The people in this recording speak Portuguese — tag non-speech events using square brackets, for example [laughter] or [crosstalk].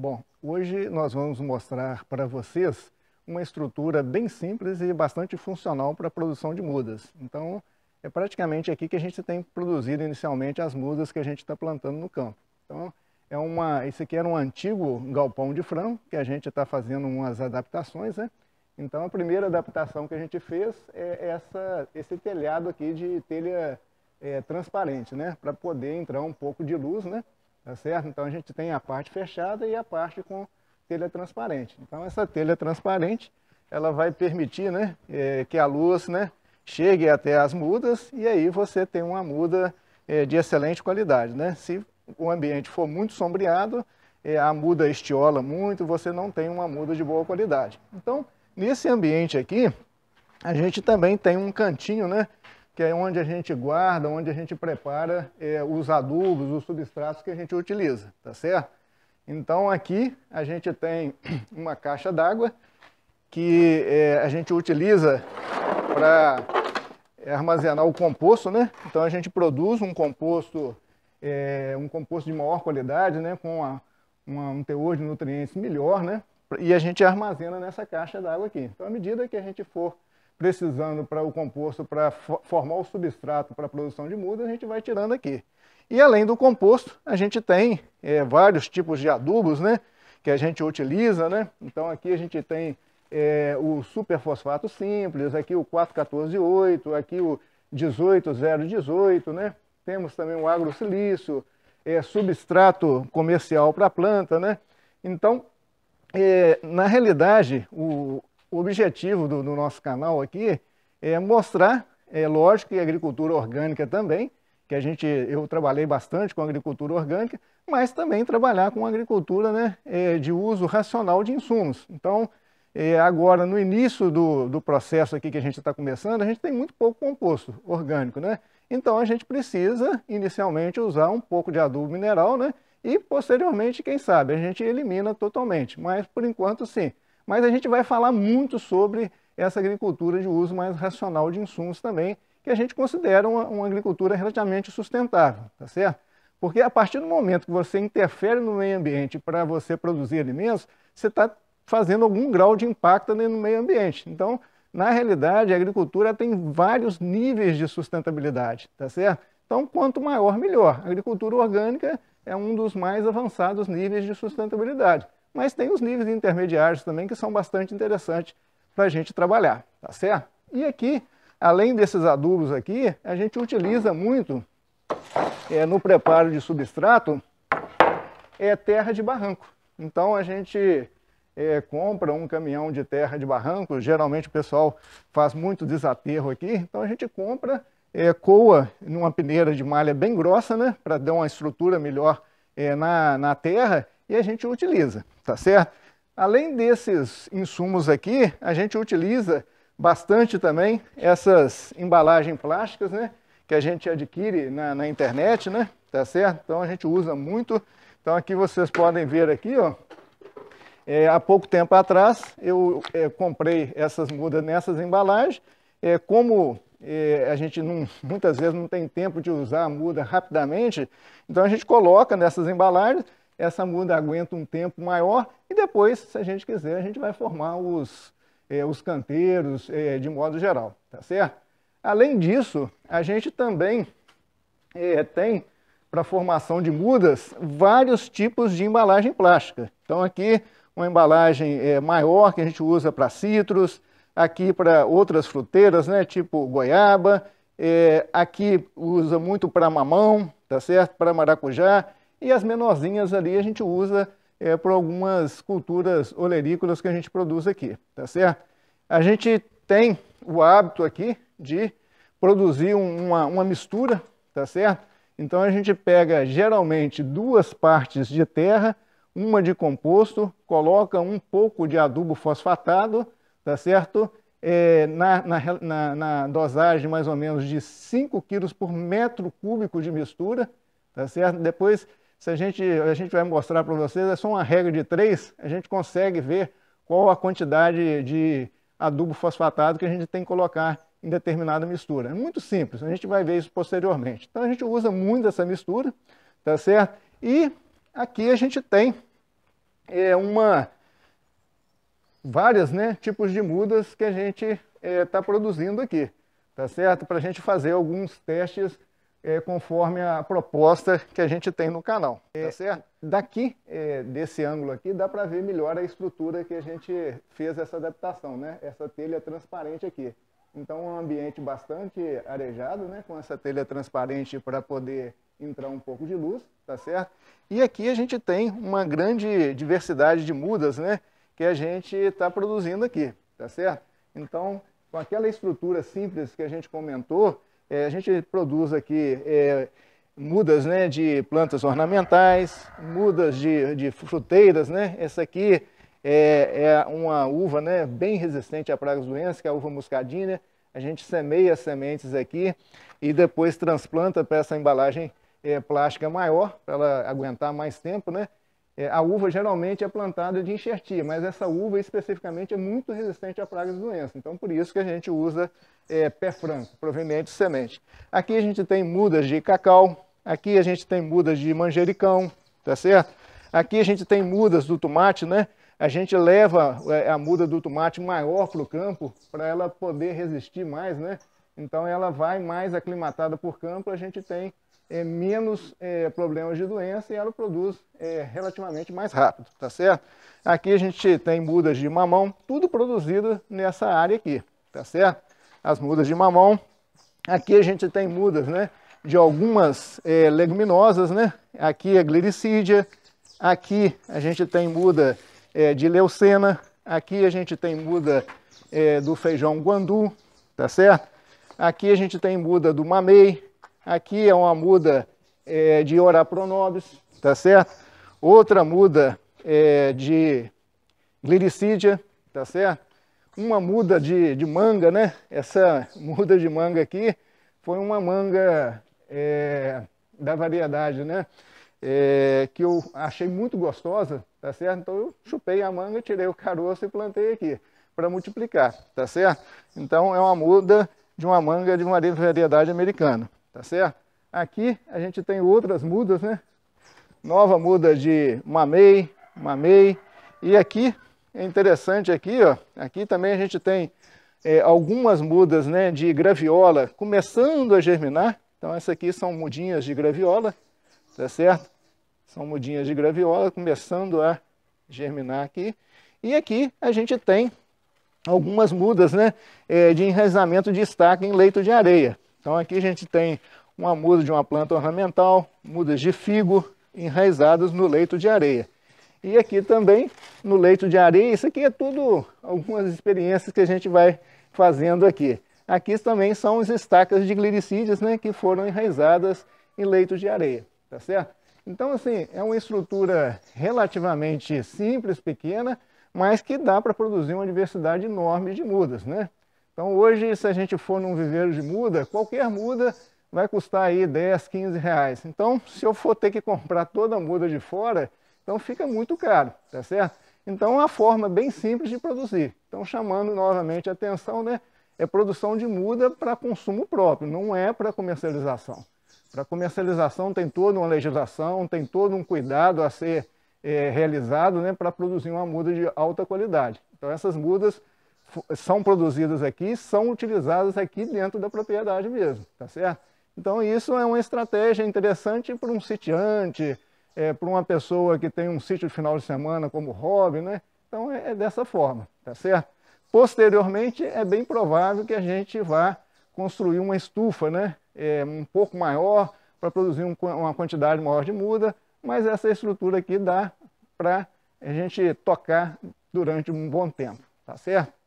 Bom, hoje nós vamos mostrar para vocês uma estrutura bem simples e bastante funcional para a produção de mudas. Então, é praticamente aqui que a gente tem produzido inicialmente as mudas que a gente está plantando no campo. Então, é uma, esse aqui era um antigo galpão de frango, que a gente está fazendo umas adaptações, né? Então, a primeira adaptação que a gente fez é essa, esse telhado aqui de telha é, transparente, né? Para poder entrar um pouco de luz, né? Tá certo? Então a gente tem a parte fechada e a parte com telha transparente. Então essa telha transparente ela vai permitir né, é, que a luz né, chegue até as mudas e aí você tem uma muda é, de excelente qualidade. Né? Se o ambiente for muito sombreado, é, a muda estiola muito, você não tem uma muda de boa qualidade. Então, nesse ambiente aqui, a gente também tem um cantinho né, que é onde a gente guarda, onde a gente prepara é, os adubos, os substratos que a gente utiliza, tá certo? Então aqui a gente tem [clears throat] uma caixa d'água que é, a gente utiliza para é, armazenar o composto, né? Então a gente produz um composto, é, um composto de maior qualidade, né? Com uma, um teor de nutrientes melhor, né? E a gente armazena nessa caixa d'água aqui. Então à medida que a gente for precisando para o composto para formar o substrato para a produção de muda a gente vai tirando aqui. E além do composto, a gente tem é, vários tipos de adubos né, que a gente utiliza. Né? Então aqui a gente tem é, o superfosfato simples, aqui o 4148, aqui o 18018, né? temos também o agrosilício, é, substrato comercial para a planta. Né? Então, é, na realidade, o, o objetivo do, do nosso canal aqui é mostrar, é lógico, que agricultura orgânica também, que a gente, eu trabalhei bastante com agricultura orgânica, mas também trabalhar com agricultura né, é, de uso racional de insumos. Então, é, agora, no início do, do processo aqui que a gente está começando, a gente tem muito pouco composto orgânico, né? Então, a gente precisa, inicialmente, usar um pouco de adubo mineral, né? E, posteriormente, quem sabe, a gente elimina totalmente. Mas, por enquanto, sim, mas a gente vai falar muito sobre essa agricultura de uso mais racional de insumos também, que a gente considera uma, uma agricultura relativamente sustentável, tá certo? Porque a partir do momento que você interfere no meio ambiente para você produzir alimentos, você está fazendo algum grau de impacto no meio ambiente. Então, na realidade, a agricultura tem vários níveis de sustentabilidade, tá certo? Então, quanto maior, melhor. A agricultura orgânica é um dos mais avançados níveis de sustentabilidade mas tem os níveis intermediários também que são bastante interessantes para a gente trabalhar, tá certo? E aqui, além desses adubos aqui, a gente utiliza muito é, no preparo de substrato é terra de barranco. Então a gente é, compra um caminhão de terra de barranco, geralmente o pessoal faz muito desaterro aqui, então a gente compra, é, coa numa peneira de malha bem grossa, né, para dar uma estrutura melhor é, na, na terra, e a gente utiliza, tá certo? Além desses insumos aqui, a gente utiliza bastante também essas embalagens plásticas, né? Que a gente adquire na, na internet, né? Tá certo? Então a gente usa muito. Então aqui vocês podem ver aqui, ó. É, há pouco tempo atrás eu é, comprei essas mudas nessas embalagens. É, como é, a gente não, muitas vezes não tem tempo de usar a muda rapidamente, então a gente coloca nessas embalagens essa muda aguenta um tempo maior e depois, se a gente quiser, a gente vai formar os, eh, os canteiros eh, de modo geral, tá certo? Além disso, a gente também eh, tem para formação de mudas vários tipos de embalagem plástica. Então aqui uma embalagem maior que a gente usa para citros, aqui para outras fruteiras, né, tipo goiaba, é, aqui usa muito para mamão, tá certo? Para maracujá e as menorzinhas ali a gente usa é, algumas culturas olerícolas que a gente produz aqui, tá certo? A gente tem o hábito aqui de produzir uma, uma mistura, tá certo? Então a gente pega geralmente duas partes de terra, uma de composto, coloca um pouco de adubo fosfatado, tá certo? É, na, na, na, na, dosagem mais ou menos de 5 quilos por metro cúbico de mistura, tá certo? Depois se a gente, a gente vai mostrar para vocês, é só uma regra de três, a gente consegue ver qual a quantidade de adubo fosfatado que a gente tem que colocar em determinada mistura. É muito simples, a gente vai ver isso posteriormente. Então a gente usa muito essa mistura, tá certo? E aqui a gente tem é, uma várias né, tipos de mudas que a gente está é, tá produzindo aqui, tá certo? Para a gente fazer alguns testes é, conforme a proposta que a gente tem no canal, tá é. certo? Daqui, é, desse ângulo aqui, dá para ver melhor a estrutura que a gente fez essa adaptação, né? Essa telha transparente aqui. Então, um ambiente bastante arejado, né? Com essa telha transparente para poder entrar um pouco de luz, tá certo? E aqui a gente tem uma grande diversidade de mudas, né? Que a gente está produzindo aqui, tá certo? Então, com aquela estrutura simples que a gente comentou, é, a gente produz aqui é, mudas né, de plantas ornamentais, mudas de, de fruteiras, né? Essa aqui é, é, uma uva né, bem resistente a pragas doenças, que é a uva muscadinha. A gente semeia as sementes aqui e depois transplanta para essa embalagem é, plástica maior, para ela aguentar mais tempo, né? É, a uva geralmente é plantada de enxertia, mas essa uva especificamente é muito resistente a pragas e doenças. Então, por isso que a gente usa é, pé franco, proveniente de semente. Aqui a gente tem mudas de cacau, aqui a gente tem mudas de manjericão, tá certo? Aqui a gente tem mudas do tomate, né? A gente leva é, a muda do tomate maior para o campo para ela poder resistir mais, né? Então ela vai mais aclimatada por campo, a gente tem é, menos é, problemas de doença e ela produz é, relativamente mais rápido, tá certo? Aqui a gente tem mudas de mamão, tudo produzido nessa área aqui, tá certo? As mudas de mamão. Aqui a gente tem mudas, né? De algumas é, leguminosas, né? Aqui a é gliricídia. Aqui a gente tem muda é, de leucena. Aqui a gente tem muda do feijão guandu, tá certo? Aqui a gente tem muda do mamei, Aqui é uma muda é, de Ora pronobis, tá certo? Outra muda é, de gliricídia, tá certo? Uma muda de, de manga, né? Essa [laughs] muda de manga aqui foi uma manga é, da variedade, né? É, que eu achei muito gostosa, tá certo? Então eu chupei a manga, tirei o caroço e plantei aqui para multiplicar, tá certo? Então é uma muda de uma manga de uma variedade americana tá certo? Aqui a gente tem outras mudas, né? Nova muda de mamei, mamei. E aqui, é interessante aqui, ó, aqui também a gente tem é, algumas mudas né, de graviola começando a germinar. Então essas aqui são mudinhas de graviola, tá certo? São mudinhas de graviola começando a germinar aqui. E aqui a gente tem algumas mudas né, é, de enraizamento de estaca em leito de areia. Então aqui a gente tem uma muda de uma planta ornamental, mudas de figo enraizadas no leito de areia. E aqui também no leito de areia, isso aqui é tudo algumas experiências que a gente vai fazendo aqui. Aqui também são as estacas de gliricídias né, que foram enraizadas em leitos de areia, tá certo? Então, assim, é uma estrutura relativamente simples, pequena, mas que dá para produzir uma diversidade enorme de mudas, né? Então hoje, se a gente for num viveiro de muda, qualquer muda vai custar aí 10, 15 reais. Então, se eu for ter que comprar toda a muda de fora, então fica muito caro, tá certo? Então, é uma forma bem simples de produzir. Então, chamando novamente a atenção, né? É produção de muda para consumo próprio, não é para comercialização. Para comercialização tem toda uma legislação, tem todo um cuidado a ser é, realizado né, para produzir uma muda de alta qualidade. Então essas mudas são produzidas aqui são utilizadas aqui dentro da propriedade mesmo, tá certo? Então isso é uma estratégia interessante para um sitiante, é, para uma pessoa que tem um sítio de final de semana como hobby, né? Então é, é dessa forma, tá certo? Posteriormente é bem provável que a gente vá construir uma estufa, né? É, um pouco maior para produzir um, uma quantidade maior de muda, mas essa estrutura aqui dá para a gente tocar durante um bom tempo, tá certo?